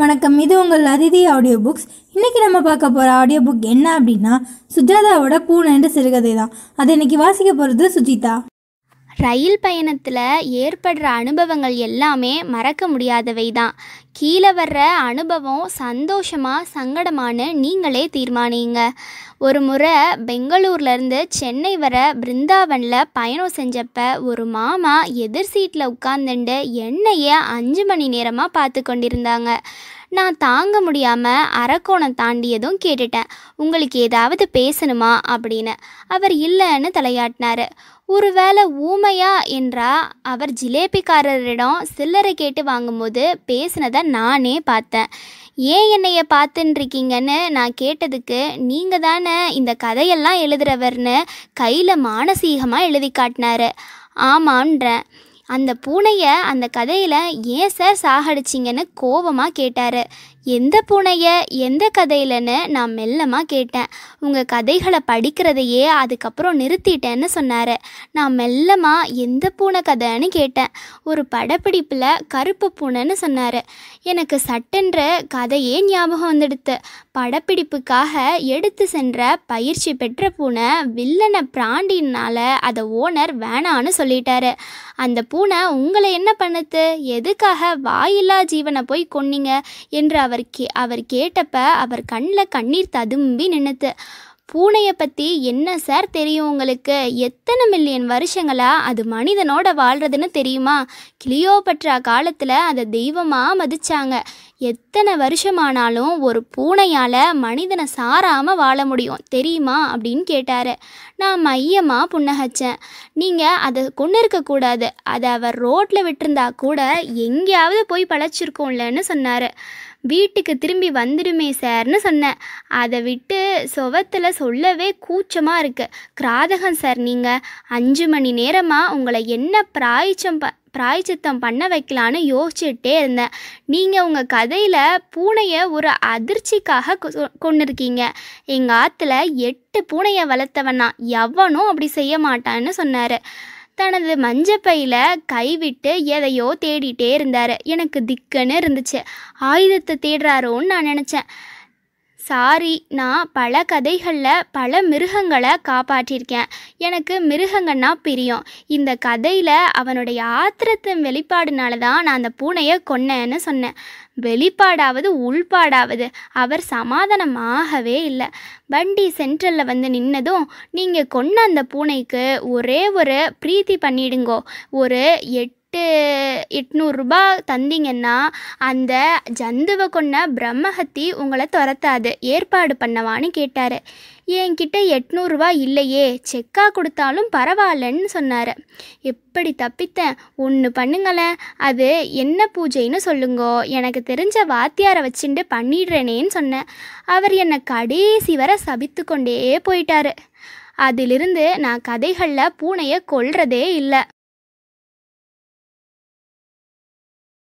வணக்கம் இது உங்கள் அதிதி ஆடியோ புக்ஸ் இன்றைக்கி நம்ம பார்க்க போகிற ஆடியோ புக் என்ன அப்படின்னா சுஜாதாவோட பூனைன்ற சிறுகதை தான் அதை இன்றைக்கி வாசிக்க போகிறது சுஜிதா ரயில் பயணத்தில் ஏற்படுற அனுபவங்கள் எல்லாமே மறக்க முடியாதவை தான் கீழே வர்ற அனுபவம் சந்தோஷமாக சங்கடமானு நீங்களே தீர்மானிங்க ஒரு முறை பெங்களூர்லேருந்து சென்னை வர பிருந்தாவனில் பயணம் செஞ்சப்ப ஒரு மாமா எதிர் சீட்டில் உட்காந்துண்டு என்னையே அஞ்சு மணி நேரமாக பார்த்து கொண்டிருந்தாங்க நான் தாங்க முடியாமல் அரக்கோணம் தாண்டியதும் கேட்டுட்டேன் உங்களுக்கு ஏதாவது பேசணுமா அப்படின்னு அவர் இல்லைன்னு தலையாட்டினார் ஒருவேளை ஊமையா என்றா அவர் ஜிலேபிக்காரரிடம் சில்லறை கேட்டு வாங்கும்போது பேசினதை நானே பார்த்தேன் ஏன் என்னைய பார்த்துன்றிருக்கீங்கன்னு நான் கேட்டதுக்கு நீங்கள் தானே இந்த கதையெல்லாம் எழுதுறவர்னு கையில் மானசீகமாக எழுதி காட்டினாரு ஆமான்றேன் அந்த பூனையை அந்த கதையில் ஏன் சார் சாகடிச்சிங்கன்னு கோபமாக கேட்டார் எந்த பூனையை எந்த கதையிலன்னு நான் மெல்லமாக கேட்டேன் உங்கள் கதைகளை படிக்கிறதையே அதுக்கப்புறம் நிறுத்திட்டேன்னு சொன்னார் நான் மெல்லமாக எந்த பூனை கதைன்னு கேட்டேன் ஒரு படப்பிடிப்பில் கருப்பு பூனைன்னு சொன்னார் எனக்கு சட்டென்ற கதையே ஞாபகம் வந்துடுத்து படப்பிடிப்புக்காக எடுத்து சென்ற பயிற்சி பெற்ற பூனை வில்லனை பிராண்டினால் அதை ஓனர் வேணான்னு சொல்லிட்டாரு அந்த பூனை உங்களை என்ன பண்ணுது எதுக்காக வாயில்லா ஜீவனை போய் கொன்னீங்க என்று அவர் அவர் கே அவர் கேட்டப்ப அவர் கண்ணில் கண்ணீர் ததும்பி நின்றுது பூனையை பற்றி என்ன சார் தெரியும் உங்களுக்கு எத்தனை மில்லியன் வருஷங்களா அது மனிதனோட வாழ்கிறதுன்னு தெரியுமா பற்றா காலத்தில் அதை தெய்வமாக மதித்தாங்க எத்தனை வருஷமானாலும் ஒரு பூனையால் மனிதனை சாராமல் வாழ முடியும் தெரியுமா அப்படின்னு கேட்டார் நான் மையமாக புன்னகைச்சேன் நீங்கள் அதை கொண்டு இருக்கக்கூடாது அதை அவர் ரோட்டில் விட்டுருந்தா கூட எங்கேயாவது போய் பழச்சிருக்கோம்லன்னு சொன்னார் வீட்டுக்கு திரும்பி வந்துடுமே சார்னு சொன்னேன் அதை விட்டு சுவத்தில் சொல்லவே கூச்சமாக இருக்குது கிராதகம் சார் நீங்கள் அஞ்சு மணி நேரமாக உங்களை என்ன பிராய்ச்சம் ப பிராய்ச்சித்தம் பண்ண வைக்கலான்னு யோசிச்சுட்டே இருந்தேன் நீங்கள் உங்கள் கதையில் பூனையை ஒரு அதிர்ச்சிக்காக கொண்டு இருக்கீங்க எங்கள் ஆற்றுல எட்டு பூனையை வளர்த்தவனா எவனும் அப்படி செய்ய மாட்டான்னு சொன்னார் தனது மஞ்சப்பையில் கைவிட்டு எதையோ தேடிட்டே இருந்தார் எனக்கு திக்குன்னு இருந்துச்சு ஆயுதத்தை தேடுறாரோன்னு நான் நினச்சேன் சாரி நான் பல கதைகளில் பல மிருகங்களை காப்பாற்றியிருக்கேன் எனக்கு மிருகங்கன்னா பிரியம் இந்த கதையில் அவனுடைய ஆத்திரத்தின் வெளிப்பாடுனால தான் நான் அந்த பூனையை கொன்னேன்னு சொன்னேன் வெளிப்பாடாவது உள்பாடாவது அவர் சமாதானமாகவே இல்லை வண்டி சென்ட்ரலில் வந்து நின்னதும் நீங்கள் கொன்ன அந்த பூனைக்கு ஒரே ஒரு பிரீத்தி பண்ணிடுங்கோ ஒரு எட்டு எட்டு எட்நூறுரூபா தந்திங்கன்னா அந்த ஜந்துவை கொண்ட பிரம்மஹத்தி உங்களை துரத்தாது ஏற்பாடு பண்ணவான்னு கேட்டார் என்கிட்ட எட்நூறுரூவா இல்லையே செக்காக கொடுத்தாலும் பரவாயில்லன்னு சொன்னார் எப்படி தப்பித்தேன் ஒன்று பண்ணுங்களேன் அது என்ன பூஜைன்னு சொல்லுங்கோ எனக்கு தெரிஞ்ச வாத்தியாரை வச்சுட்டு பண்ணிடுறேனேன்னு சொன்னேன் அவர் என்னை கடைசி வரை சபித்து கொண்டே போயிட்டாரு அதிலிருந்து நான் கதைகளில் பூனையை கொள்றதே இல்லை